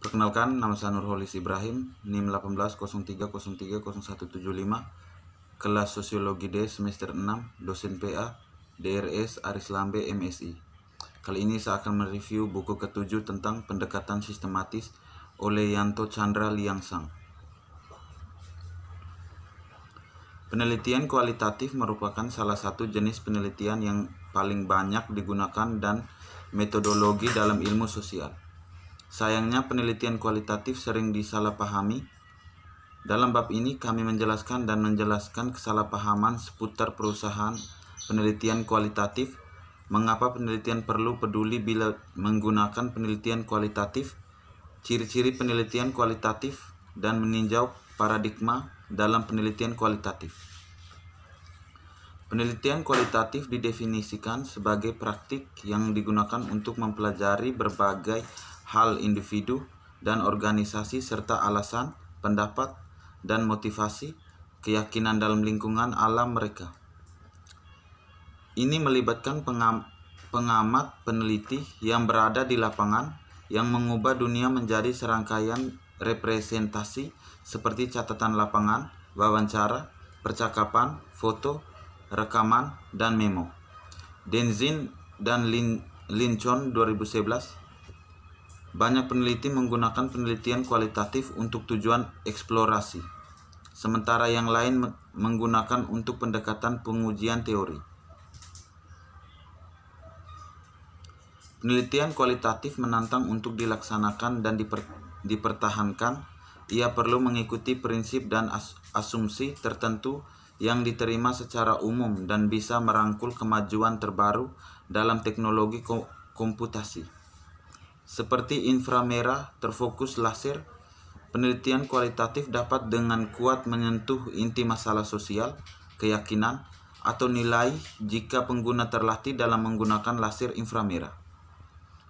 Perkenalkan, nama saya Nurholis Ibrahim, NIM 18030303175, kelas Sosiologi D semester 6, dosen PA, DRS Aris Lambe MSI. Kali ini saya akan mereview buku ketujuh tentang pendekatan sistematis oleh Yanto Chandra Liangsang. Penelitian kualitatif merupakan salah satu jenis penelitian yang paling banyak digunakan dan metodologi dalam ilmu sosial. Sayangnya penelitian kualitatif sering disalahpahami. Dalam bab ini kami menjelaskan dan menjelaskan kesalahpahaman seputar perusahaan penelitian kualitatif, mengapa penelitian perlu peduli bila menggunakan penelitian kualitatif, ciri-ciri penelitian kualitatif, dan meninjau paradigma dalam penelitian kualitatif. Penelitian kualitatif didefinisikan sebagai praktik yang digunakan untuk mempelajari berbagai hal individu dan organisasi serta alasan, pendapat, dan motivasi keyakinan dalam lingkungan alam mereka. Ini melibatkan pengam, pengamat peneliti yang berada di lapangan yang mengubah dunia menjadi serangkaian representasi seperti catatan lapangan, wawancara, percakapan, foto, rekaman, dan memo. Denzin dan Lin Lincoln 2011 banyak peneliti menggunakan penelitian kualitatif untuk tujuan eksplorasi, sementara yang lain menggunakan untuk pendekatan pengujian teori. Penelitian kualitatif menantang untuk dilaksanakan dan diper, dipertahankan. Ia perlu mengikuti prinsip dan as, asumsi tertentu yang diterima secara umum dan bisa merangkul kemajuan terbaru dalam teknologi komputasi seperti inframerah terfokus laser, penelitian kualitatif dapat dengan kuat menyentuh inti masalah sosial, keyakinan, atau nilai jika pengguna terlatih dalam menggunakan laser inframerah.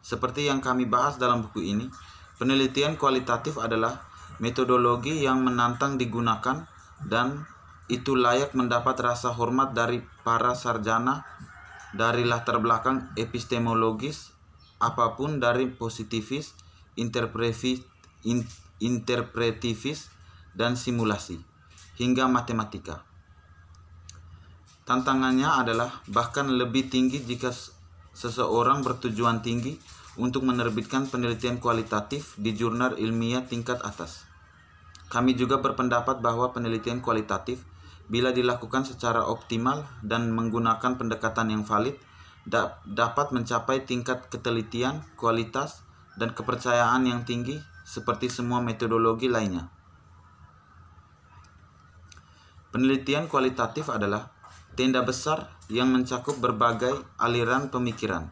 Seperti yang kami bahas dalam buku ini, penelitian kualitatif adalah metodologi yang menantang digunakan dan itu layak mendapat rasa hormat dari para sarjana dari latar belakang epistemologis apapun dari positivis, interpretivis, dan simulasi, hingga matematika. Tantangannya adalah bahkan lebih tinggi jika seseorang bertujuan tinggi untuk menerbitkan penelitian kualitatif di jurnal ilmiah tingkat atas. Kami juga berpendapat bahwa penelitian kualitatif bila dilakukan secara optimal dan menggunakan pendekatan yang valid dapat mencapai tingkat ketelitian, kualitas, dan kepercayaan yang tinggi seperti semua metodologi lainnya. Penelitian kualitatif adalah tenda besar yang mencakup berbagai aliran pemikiran.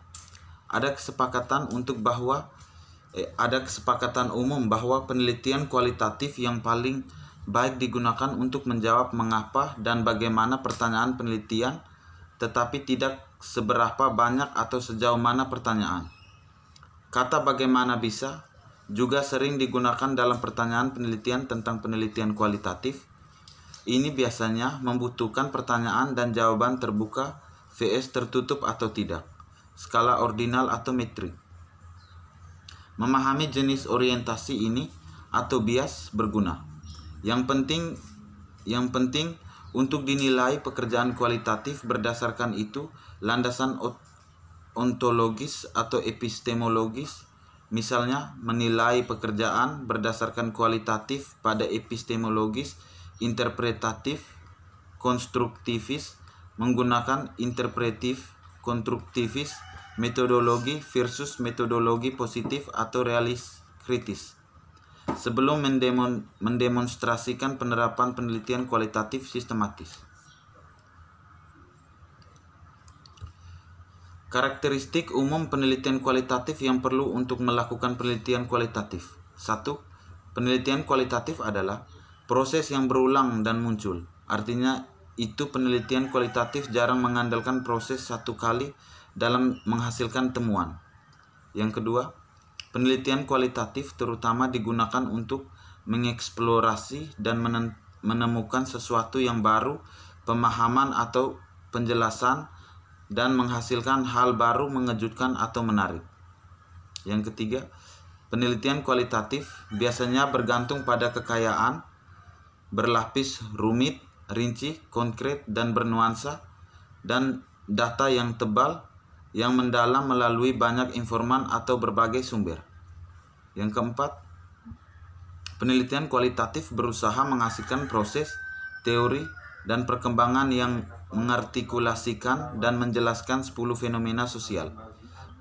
Ada kesepakatan untuk bahwa eh, ada kesepakatan umum bahwa penelitian kualitatif yang paling baik digunakan untuk menjawab mengapa dan bagaimana pertanyaan penelitian tetapi tidak seberapa banyak atau sejauh mana pertanyaan. Kata bagaimana bisa juga sering digunakan dalam pertanyaan penelitian tentang penelitian kualitatif. Ini biasanya membutuhkan pertanyaan dan jawaban terbuka, VS tertutup atau tidak, skala ordinal atau metrik. Memahami jenis orientasi ini atau bias berguna. Yang penting yang penting untuk dinilai pekerjaan kualitatif berdasarkan itu landasan ontologis atau epistemologis, misalnya menilai pekerjaan berdasarkan kualitatif pada epistemologis, interpretatif, konstruktivis, menggunakan interpretif, konstruktivis, metodologi versus metodologi positif atau realis kritis sebelum mendemon, mendemonstrasikan penerapan penelitian kualitatif sistematis. Karakteristik umum penelitian kualitatif yang perlu untuk melakukan penelitian kualitatif. 1. Penelitian kualitatif adalah proses yang berulang dan muncul. Artinya itu penelitian kualitatif jarang mengandalkan proses satu kali dalam menghasilkan temuan. Yang kedua, Penelitian kualitatif terutama digunakan untuk mengeksplorasi dan menemukan sesuatu yang baru, pemahaman atau penjelasan, dan menghasilkan hal baru mengejutkan atau menarik. Yang ketiga, penelitian kualitatif biasanya bergantung pada kekayaan, berlapis rumit, rinci, konkret, dan bernuansa, dan data yang tebal yang mendalam melalui banyak informan atau berbagai sumber. Yang keempat, penelitian kualitatif berusaha menghasilkan proses, teori, dan perkembangan yang mengartikulasikan dan menjelaskan 10 fenomena sosial.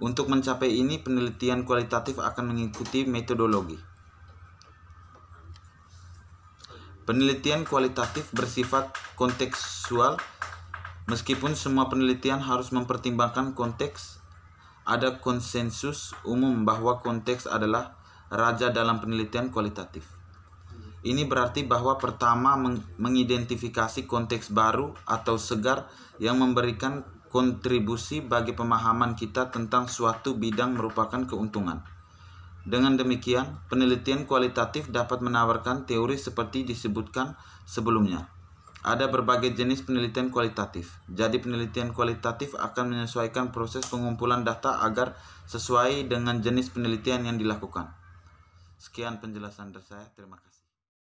Untuk mencapai ini, penelitian kualitatif akan mengikuti metodologi. Penelitian kualitatif bersifat konteksual, Meskipun semua penelitian harus mempertimbangkan konteks, ada konsensus umum bahwa konteks adalah raja dalam penelitian kualitatif. Ini berarti bahwa pertama mengidentifikasi konteks baru atau segar yang memberikan kontribusi bagi pemahaman kita tentang suatu bidang merupakan keuntungan. Dengan demikian, penelitian kualitatif dapat menawarkan teori seperti disebutkan sebelumnya ada berbagai jenis penelitian kualitatif. Jadi penelitian kualitatif akan menyesuaikan proses pengumpulan data agar sesuai dengan jenis penelitian yang dilakukan. Sekian penjelasan dari saya. Terima kasih.